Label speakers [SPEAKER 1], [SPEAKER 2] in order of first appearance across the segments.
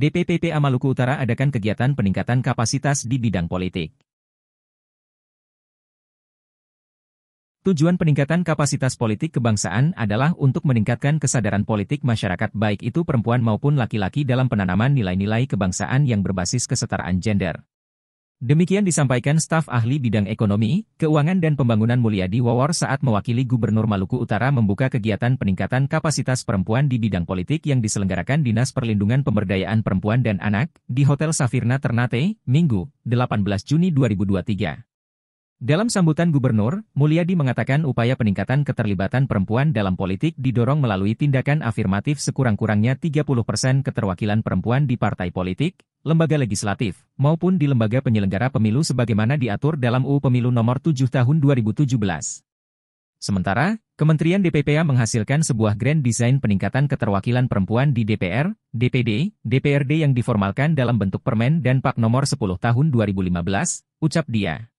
[SPEAKER 1] DPPPA Maluku Utara adakan kegiatan peningkatan kapasitas di bidang politik. Tujuan peningkatan kapasitas politik kebangsaan adalah untuk meningkatkan kesadaran politik masyarakat baik itu perempuan maupun laki-laki dalam penanaman nilai-nilai kebangsaan yang berbasis kesetaraan gender. Demikian disampaikan staf ahli bidang ekonomi, keuangan dan pembangunan Mulyadi Wawar saat mewakili Gubernur Maluku Utara membuka kegiatan peningkatan kapasitas perempuan di bidang politik yang diselenggarakan Dinas Perlindungan Pemberdayaan Perempuan dan Anak di Hotel Safirna Ternate, Minggu, 18 Juni 2023. Dalam sambutan gubernur, Mulyadi mengatakan upaya peningkatan keterlibatan perempuan dalam politik didorong melalui tindakan afirmatif sekurang-kurangnya 30% persen keterwakilan perempuan di partai politik, lembaga legislatif, maupun di lembaga penyelenggara pemilu sebagaimana diatur dalam UU Pemilu Nomor 7 Tahun 2017. Sementara, Kementerian DPPA menghasilkan sebuah grand design peningkatan keterwakilan perempuan di DPR, DPD, DPRD yang diformalkan dalam bentuk Permen dan Pak Nomor 10 Tahun 2015, ucap dia.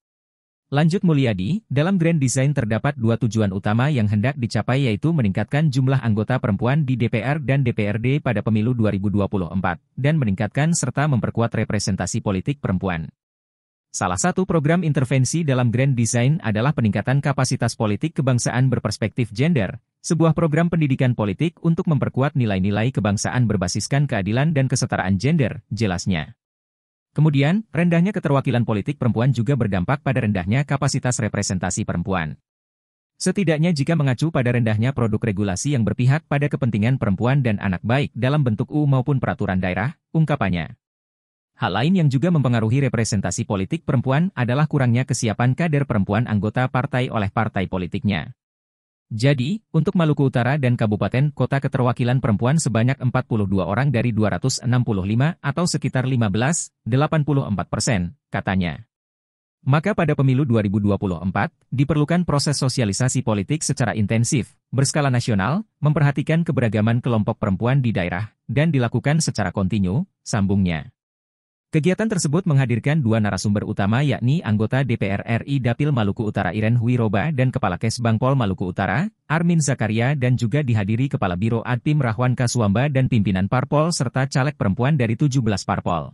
[SPEAKER 1] Lanjut Mulyadi, dalam Grand Design terdapat dua tujuan utama yang hendak dicapai yaitu meningkatkan jumlah anggota perempuan di DPR dan DPRD pada pemilu 2024, dan meningkatkan serta memperkuat representasi politik perempuan. Salah satu program intervensi dalam Grand Design adalah peningkatan kapasitas politik kebangsaan berperspektif gender, sebuah program pendidikan politik untuk memperkuat nilai-nilai kebangsaan berbasiskan keadilan dan kesetaraan gender, jelasnya. Kemudian, rendahnya keterwakilan politik perempuan juga berdampak pada rendahnya kapasitas representasi perempuan. Setidaknya jika mengacu pada rendahnya produk regulasi yang berpihak pada kepentingan perempuan dan anak baik dalam bentuk UU maupun peraturan daerah, ungkapannya. Hal lain yang juga mempengaruhi representasi politik perempuan adalah kurangnya kesiapan kader perempuan anggota partai oleh partai politiknya. Jadi, untuk Maluku Utara dan Kabupaten Kota keterwakilan perempuan sebanyak 42 orang dari 265 atau sekitar 15,84 persen, katanya. Maka pada pemilu 2024, diperlukan proses sosialisasi politik secara intensif, berskala nasional, memperhatikan keberagaman kelompok perempuan di daerah, dan dilakukan secara kontinu, sambungnya. Kegiatan tersebut menghadirkan dua narasumber utama yakni anggota DPR RI Dapil Maluku Utara Iren Huiroba dan Kepala Kesbangpol Maluku Utara, Armin Zakaria dan juga dihadiri Kepala Biro Adpim Rahwan Kasuamba dan pimpinan parpol serta caleg perempuan dari 17 parpol.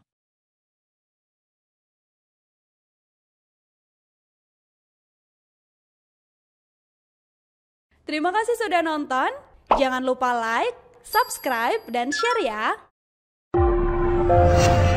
[SPEAKER 1] Terima kasih sudah nonton, jangan lupa like, subscribe, dan share ya!